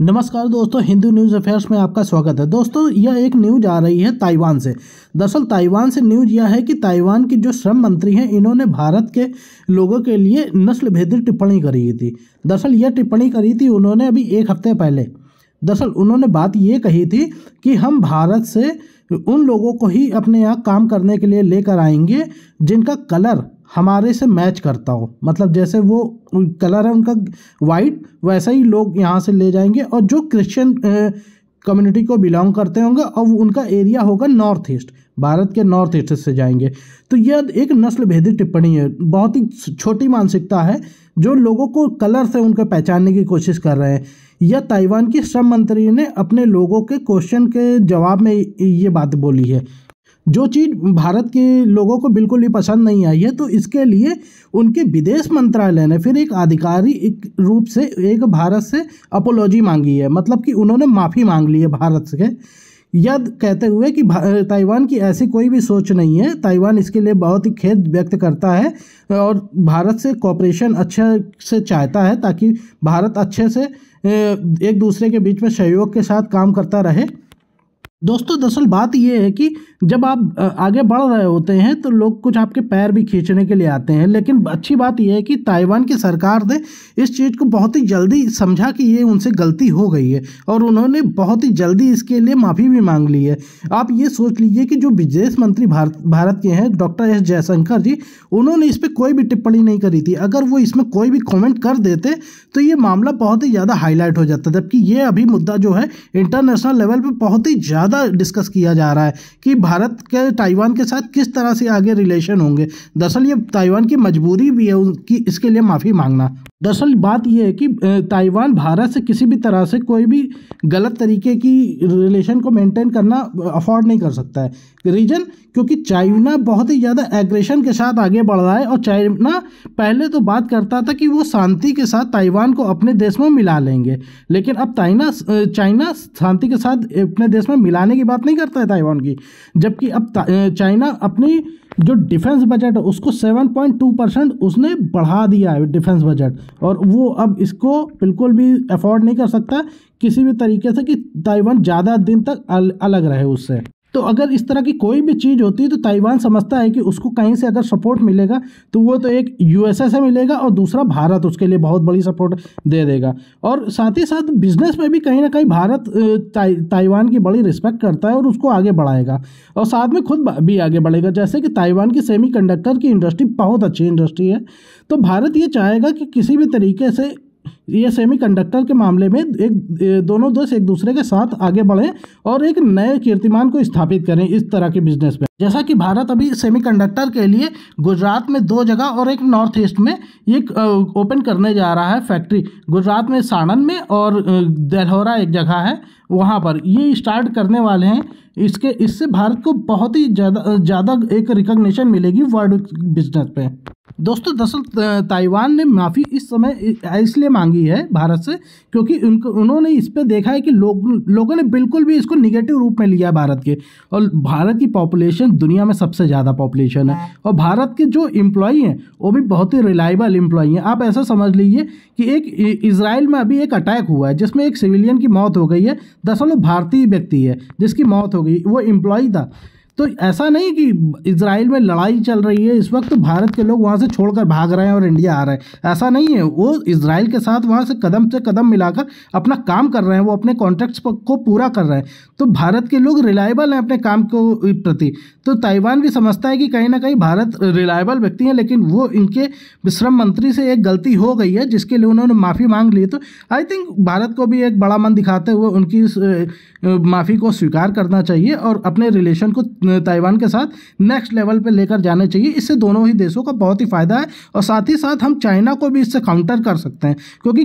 नमस्कार दोस्तों Hindu news affairs में आपका स्वागत है दोस्तों यह एक न्यूज आ रही है ताइवान से दरअसल ताइवान से न्यूज यह है कि ताइवान की जो श्रम मंत्री हैं इन्होंने भारत के लोगों के लिए नस्ल भेदी टिप्पणी करी थी दरअसल यह टिप्पणी करी थी उन्होंने अभी एक हफ्ते पहले दरअसल उन्होंने बात ये कही थी कि हम भारत से उन लोगों को ही अपने यहाँ काम करने के लिए लेकर आएंगे जिनका कलर हमारे से मैच करता हो मतलब जैसे वो कलर है उनका वाइट वैसा ही लोग यहाँ से ले जाएंगे और जो क्रिश्चियन कम्युनिटी को बिलोंग करते होंगे और उनका एरिया होगा नॉर्थ ईस्ट भारत के नॉर्थ ईस्ट से जाएंगे तो यह एक नस्ल भेदी टिप्पणी है बहुत ही छोटी मानसिकता है जो लोगों को कलर से उनको पहचानने की कोशिश कर रहे हैं यह ताइवान की श्रम मंत्री ने अपने लोगों के क्वेश्चन के जवाब में ये बात बोली है जो चीज़ भारत के लोगों को बिल्कुल भी पसंद नहीं आई है तो इसके लिए उनके विदेश मंत्रालय ने फिर एक आधिकारिक रूप से एक भारत से अपोलॉजी मांगी है मतलब कि उन्होंने माफ़ी मांग ली है भारत से यद कहते हुए कि ताइवान की ऐसी कोई भी सोच नहीं है ताइवान इसके लिए बहुत ही खेद व्यक्त करता है और भारत से कॉपरेशन अच्छे से चाहता है ताकि भारत अच्छे से एक दूसरे के बीच में सहयोग के साथ काम करता रहे दोस्तों दरअसल बात यह है कि जब आप आगे बढ़ रहे होते हैं तो लोग कुछ आपके पैर भी खींचने के लिए आते हैं लेकिन अच्छी बात यह है कि ताइवान की सरकार ने इस चीज़ को बहुत ही जल्दी समझा कि ये उनसे गलती हो गई है और उन्होंने बहुत ही जल्दी इसके लिए माफ़ी भी मांग ली है आप ये सोच लीजिए कि जो विदेश मंत्री भारत भारत के हैं डॉक्टर एस जयशंकर जी उन्होंने इस पर कोई भी टिप्पणी नहीं करी थी अगर वो इसमें कोई भी कॉमेंट कर देते तो ये मामला बहुत ही ज़्यादा हाईलाइट हो जाता जबकि ये अभी मुद्दा जो है इंटरनेशनल लेवल पर बहुत ही ज़्यादा ज़्यादा डिस्कस किया जा रहा है कि भारत के ताइवान के साथ किस तरह से आगे रिलेशन होंगे दरअसल ये ताइवान की मजबूरी भी है उनकी इसके लिए माफ़ी मांगना दरअसल बात यह है कि ताइवान भारत से किसी भी तरह से कोई भी गलत तरीके की रिलेशन को मेंटेन करना अफोर्ड नहीं कर सकता है रीज़न क्योंकि चाइना बहुत ही ज़्यादा एग्रेशन के साथ आगे बढ़ रहा है और चाइना पहले तो बात करता था कि वो शांति के साथ ताइवान को अपने देश में मिला लेंगे लेकिन अब ताइना चाइना शांति के साथ अपने देश में मिलाने की बात नहीं करता है ताइवान की जबकि अब चाइना अपनी जो डिफेंस बजट है उसको 7.2 परसेंट उसने बढ़ा दिया है डिफेंस बजट और वो अब इसको बिल्कुल भी अफोर्ड नहीं कर सकता किसी भी तरीके से कि ताइवान ज़्यादा दिन तक अलग रहे उससे तो अगर इस तरह की कोई भी चीज़ होती है तो ताइवान समझता है कि उसको कहीं से अगर सपोर्ट मिलेगा तो वो तो एक यूएसए से मिलेगा और दूसरा भारत उसके लिए बहुत बड़ी सपोर्ट दे देगा और साथ ही साथ बिजनेस में भी कहीं ना कहीं भारत ताइवान की बड़ी रिस्पेक्ट करता है और उसको आगे बढ़ाएगा और साथ में खुद भी आगे बढ़ेगा जैसे कि ताइवान की सेमी की इंडस्ट्री बहुत अच्छी इंडस्ट्री है तो भारत ये चाहेगा कि किसी भी तरीके से ये सेमीकंडक्टर के मामले में एक दोनों देश एक दूसरे के साथ आगे बढ़ें और एक नए कीर्तिमान को स्थापित करें इस तरह के बिजनेस में जैसा कि भारत अभी सेमीकंडक्टर के लिए गुजरात में दो जगह और एक नॉर्थ ईस्ट में एक ओपन करने जा रहा है फैक्ट्री गुजरात में साणन में और दलहौरा एक जगह है वहाँ पर ये स्टार्ट करने वाले हैं इसके इससे भारत को बहुत ही ज़्यादा ज़्यादा एक रिकग्निशन मिलेगी वर्ल्ड बिजनेस पे दोस्तों दरअसल ताइवान ने माफ़ी इस समय इसलिए मांगी है भारत से क्योंकि उनको उन्होंने इस पर देखा है कि लोग लोगों ने बिल्कुल भी इसको निगेटिव रूप में लिया है भारत के और भारत की पॉपुलेशन दुनिया में सबसे ज़्यादा पॉपुलेशन है और भारत के जो इम्प्लॉई हैं वो भी बहुत ही रिलायबल इम्प्लॉई हैं आप ऐसा समझ लीजिए कि एक इसराइल में अभी एक अटैक हुआ है जिसमें एक सिविलियन की मौत हो गई है दरअसल वो भारतीय व्यक्ति है जिसकी मौत हो होगी वो एम्प्लॉय था तो ऐसा नहीं कि इसराइल में लड़ाई चल रही है इस वक्त भारत के लोग वहाँ से छोड़कर भाग रहे हैं और इंडिया आ रहे हैं ऐसा नहीं है वो इसराइल के साथ वहाँ से कदम से कदम मिलाकर अपना काम कर रहे हैं वो अपने कॉन्ट्रैक्ट्स को पूरा कर रहे हैं तो भारत के लोग रिलायबल हैं अपने काम को प्रति तो ताइवान भी समझता है कि कहीं ना कहीं भारत रिलायबल व्यक्ति हैं लेकिन वो इनके श्रम मंत्री से एक गलती हो गई है जिसके लिए उन्होंने माफ़ी मांग ली तो आई थिंक भारत को भी एक बड़ा मन दिखाते हुए उनकी माफ़ी को स्वीकार करना चाहिए और अपने रिलेशन को ताइवान के साथ नेक्स्ट लेवल पर लेकर जाने चाहिए इससे दोनों ही देशों का बहुत ही फ़ायदा है और साथ ही साथ हम चाइना को भी इससे काउंटर कर सकते हैं क्योंकि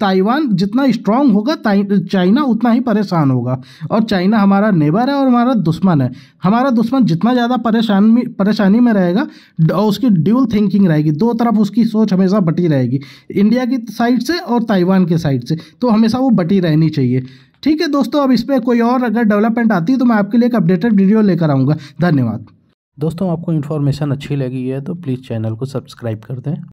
ताइवान जितना स्ट्रांग होगा चाइना उतना ही परेशान होगा और चाइना हमारा नेबर है और हमारा दुश्मन है हमारा दुश्मन जितना ज़्यादा परेशानी परेशानी में रहेगा और उसकी ड्यूल थिंकिंग रहेगी दो तरफ उसकी सोच हमेशा बटी रहेगी इंडिया की साइड से और ताइवान के साइड से तो हमेशा वो बटी रहनी चाहिए ठीक है दोस्तों अब इस पर कोई और अगर डेवलपमेंट आती है तो मैं आपके लिए एक अपडेटेड वीडियो लेकर आऊँगा धन्यवाद दोस्तों आपको इन्फॉर्मेशन अच्छी लगी है तो प्लीज़ चैनल को सब्सक्राइब कर दें